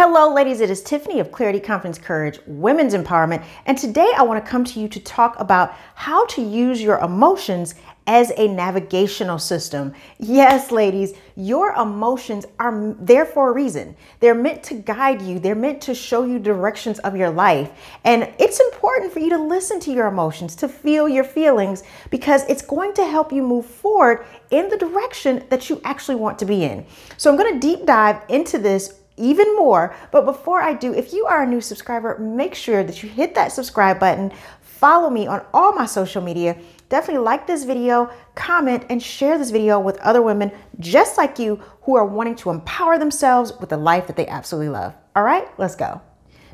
Hello, ladies. It is Tiffany of Clarity, Confidence, Courage, Women's Empowerment. And today I want to come to you to talk about how to use your emotions as a navigational system. Yes, ladies, your emotions are there for a reason. They're meant to guide you, they're meant to show you directions of your life. And it's important for you to listen to your emotions, to feel your feelings, because it's going to help you move forward in the direction that you actually want to be in. So I'm going to deep dive into this even more. But before I do, if you are a new subscriber, make sure that you hit that subscribe button, follow me on all my social media. Definitely like this video, comment, and share this video with other women just like you who are wanting to empower themselves with the life that they absolutely love. All right, let's go.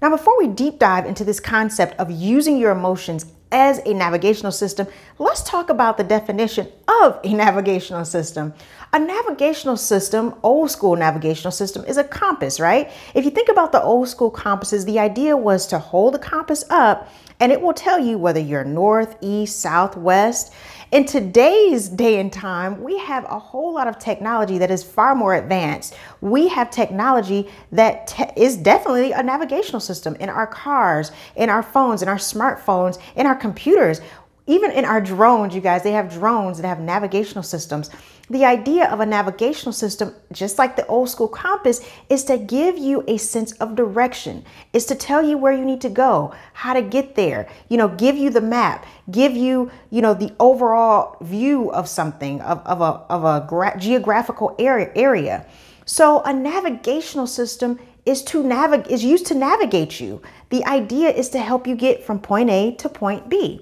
Now, before we deep dive into this concept of using your emotions as a navigational system, let's talk about the definition of a navigational system. A navigational system, old school navigational system, is a compass, right? If you think about the old school compasses, the idea was to hold the compass up and it will tell you whether you're north, east, south, west. In today's day and time, we have a whole lot of technology that is far more advanced. We have technology that te is definitely a navigational system in our cars, in our phones, in our smartphones, in our computers. Even in our drones, you guys, they have drones that have navigational systems. The idea of a navigational system, just like the old school compass, is to give you a sense of direction, is to tell you where you need to go, how to get there, you know, give you the map, give you, you know, the overall view of something, of, of a, of a geographical area, area. So a navigational system is to navigate is used to navigate you. The idea is to help you get from point A to point B.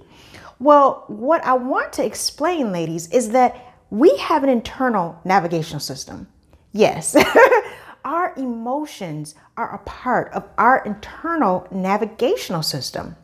Well, what I want to explain, ladies, is that we have an internal navigational system. Yes. our emotions are a part of our internal navigational system.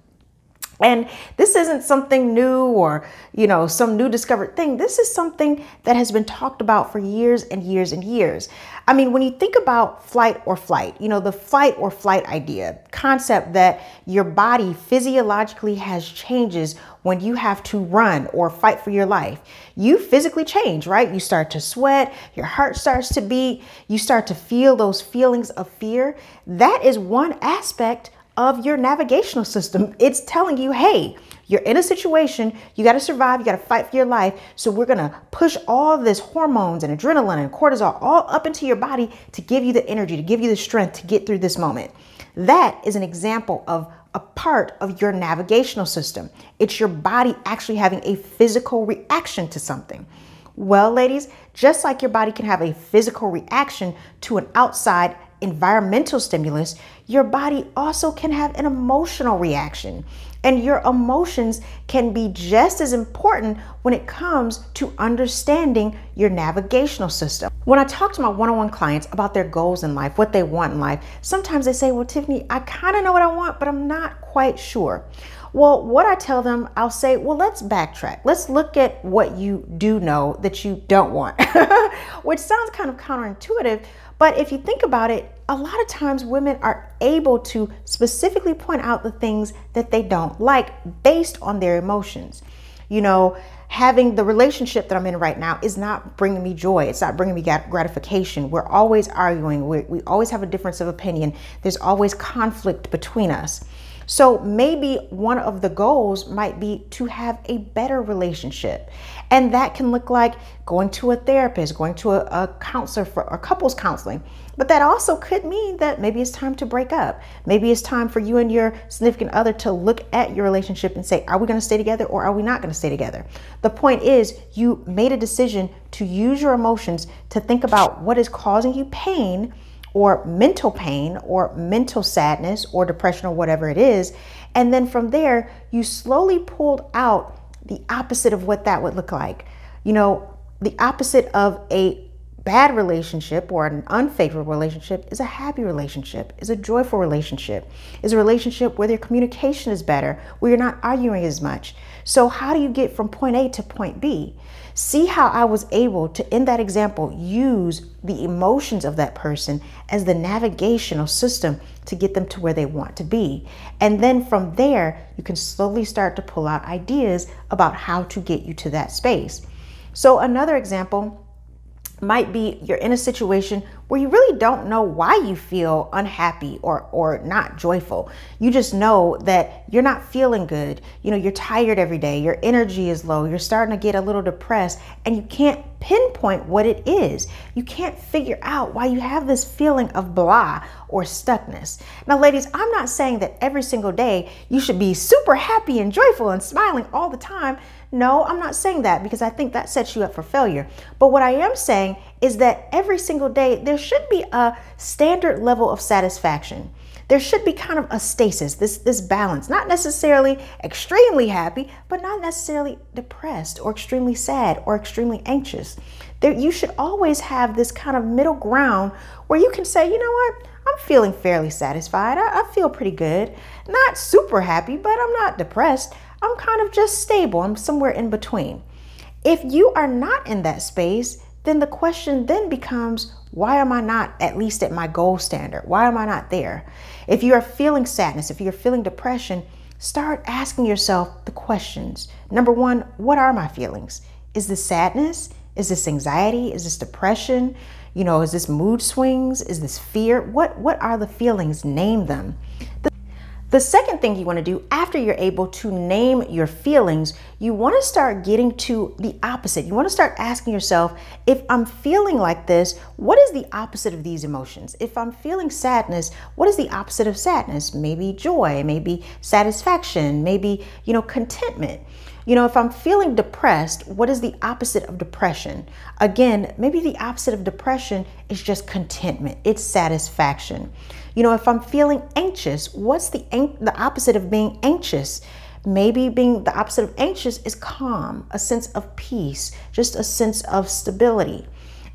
And this isn't something new or, you know, some new discovered thing. This is something that has been talked about for years and years and years. I mean, when you think about flight or flight, you know, the flight or flight idea, concept that your body physiologically has changes when you have to run or fight for your life. You physically change, right? You start to sweat, your heart starts to beat, you start to feel those feelings of fear. That is one aspect of your navigational system. It's telling you, hey, you're in a situation, you got to survive, you got to fight for your life. So we're going to push all this hormones and adrenaline and cortisol all up into your body to give you the energy, to give you the strength to get through this moment. That is an example of a part of your navigational system. It's your body actually having a physical reaction to something. Well, ladies, just like your body can have a physical reaction to an outside environmental stimulus, your body also can have an emotional reaction. And your emotions can be just as important when it comes to understanding your navigational system. When I talk to my one on one clients about their goals in life, what they want in life, sometimes they say, Well, Tiffany, I kind of know what I want, but I'm not quite sure. Well, what I tell them, I'll say, well, let's backtrack. Let's look at what you do know that you don't want, which sounds kind of counterintuitive. But if you think about it, a lot of times women are able to specifically point out the things that they don't like based on their emotions. You know, having the relationship that I'm in right now is not bringing me joy. It's not bringing me gratification. We're always arguing. we we always have a difference of opinion. There's always conflict between us. So maybe one of the goals might be to have a better relationship. And that can look like going to a therapist, going to a, a counselor for a couples counseling, but that also could mean that maybe it's time to break up. Maybe it's time for you and your significant other to look at your relationship and say, are we going to stay together or are we not going to stay together? The point is, you made a decision to use your emotions to think about what is causing you pain or mental pain or mental sadness or depression or whatever it is. And then from there, you slowly pulled out the opposite of what that would look like. You know, the opposite of a bad relationship or an unfavorable relationship is a happy relationship, is a joyful relationship, is a relationship where your communication is better, where you're not arguing as much. So, how do you get from point A to point B? See how I was able to, in that example, use the emotions of that person as the navigational system to get them to where they want to be. And then from there, you can slowly start to pull out ideas about how to get you to that space. So, another example might be you're in a situation where you really don't know why you feel unhappy or, or not joyful. You just know that you're not feeling good. You know, you're tired every day, your energy is low, you're starting to get a little depressed, and you can't pinpoint what it is. You can't figure out why you have this feeling of blah or stuckness. Now, ladies, I'm not saying that every single day you should be super happy and joyful and smiling all the time. No, I'm not saying that because I think that sets you up for failure. But what I am saying is that every single day there should be a standard level of satisfaction. There should be kind of a stasis, this, this balance, not necessarily extremely happy, but not necessarily depressed or extremely sad or extremely anxious. There, you should always have this kind of middle ground where you can say, you know what, I'm feeling fairly satisfied. I, I feel pretty good. Not super happy, but I'm not depressed. I'm kind of just stable. I'm somewhere in between. If you are not in that space, then the question then becomes why am I not at least at my goal standard? Why am I not there? If you are feeling sadness, if you're feeling depression, start asking yourself the questions. Number one, what are my feelings? Is this sadness? Is this anxiety? Is this depression? You know, is this mood swings? Is this fear? What what are the feelings? Name them. The the second thing you want to do after you're able to name your feelings, you want to start getting to the opposite. You want to start asking yourself, if I'm feeling like this, what is the opposite of these emotions? If I'm feeling sadness, what is the opposite of sadness? Maybe joy, maybe satisfaction, maybe, you know, contentment. You know, if I'm feeling depressed, what is the opposite of depression? Again, maybe the opposite of depression is just contentment, it's satisfaction. You know, if I'm feeling anxious, what's the, the opposite of being anxious? Maybe being the opposite of anxious is calm, a sense of peace, just a sense of stability.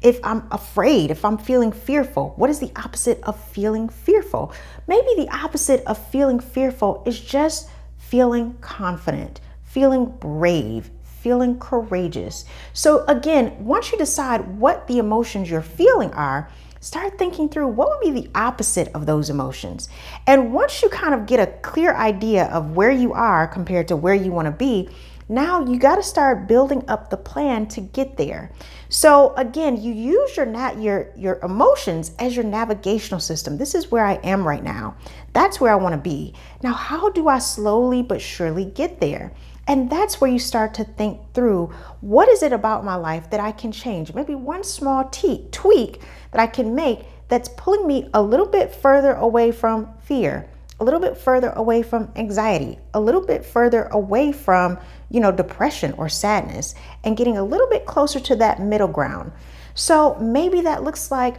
If I'm afraid, if I'm feeling fearful, what is the opposite of feeling fearful? Maybe the opposite of feeling fearful is just feeling confident, feeling brave, feeling courageous. So, again, once you decide what the emotions you're feeling are, start thinking through what would be the opposite of those emotions. And once you kind of get a clear idea of where you are compared to where you want to be, now you got to start building up the plan to get there. So again, you use your nat your your emotions as your navigational system. This is where I am right now. That's where I want to be. Now, how do I slowly but surely get there? And that's where you start to think through what is it about my life that I can change? Maybe one small tweak that I can make that's pulling me a little bit further away from fear, a little bit further away from anxiety, a little bit further away from, you know, depression or sadness and getting a little bit closer to that middle ground. So maybe that looks like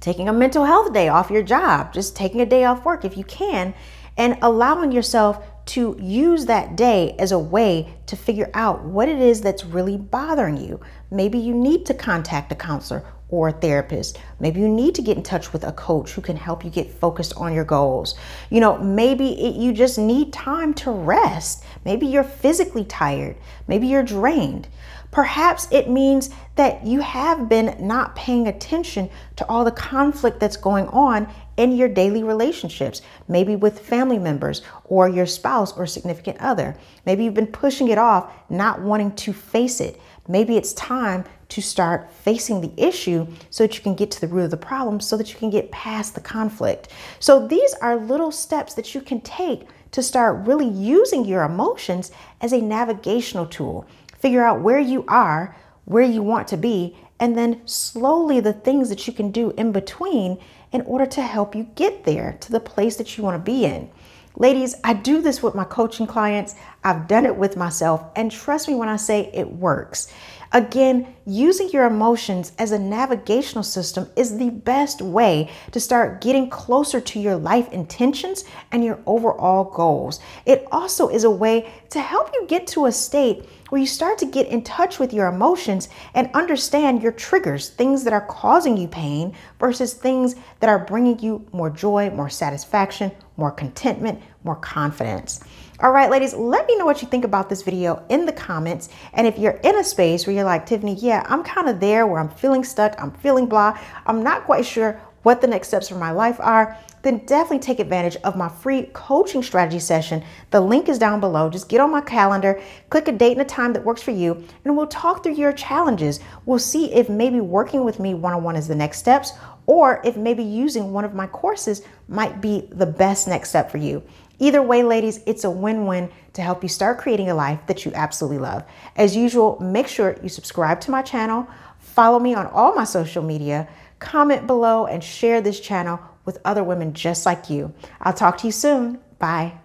taking a mental health day off your job, just taking a day off work if you can and allowing yourself to use that day as a way to figure out what it is that's really bothering you. Maybe you need to contact a counselor or a therapist. Maybe you need to get in touch with a coach who can help you get focused on your goals. You know, maybe it, you just need time to rest. Maybe you're physically tired. Maybe you're drained. Perhaps it means that you have been not paying attention to all the conflict that's going on in your daily relationships, maybe with family members or your spouse or significant other. Maybe you've been pushing it off, not wanting to face it. Maybe it's time to start facing the issue so that you can get to the root of the problem, so that you can get past the conflict. So these are little steps that you can take to start really using your emotions as a navigational tool Figure out where you are, where you want to be, and then slowly the things that you can do in between in order to help you get there to the place that you want to be in. Ladies, I do this with my coaching clients. I've done it with myself. And trust me when I say it works. Again, using your emotions as a navigational system is the best way to start getting closer to your life intentions and your overall goals. It also is a way to help you get to a state where you start to get in touch with your emotions and understand your triggers, things that are causing you pain versus things that are bringing you more joy, more satisfaction, more contentment, more confidence. All right, ladies, let me know what you think about this video in the comments. And if you're in a space where you're like, Tiffany, yeah, I'm kind of there where I'm feeling stuck, I'm feeling blah, I'm not quite sure what the next steps for my life are, then definitely take advantage of my free coaching strategy session. The link is down below. Just get on my calendar, click a date and a time that works for you, and we'll talk through your challenges. We'll see if maybe working with me one on one is the next steps or if maybe using one of my courses might be the best next step for you. Either way, ladies, it's a win win to help you start creating a life that you absolutely love. As usual, make sure you subscribe to my channel, follow me on all my social media, comment below, and share this channel with other women just like you. I'll talk to you soon. Bye.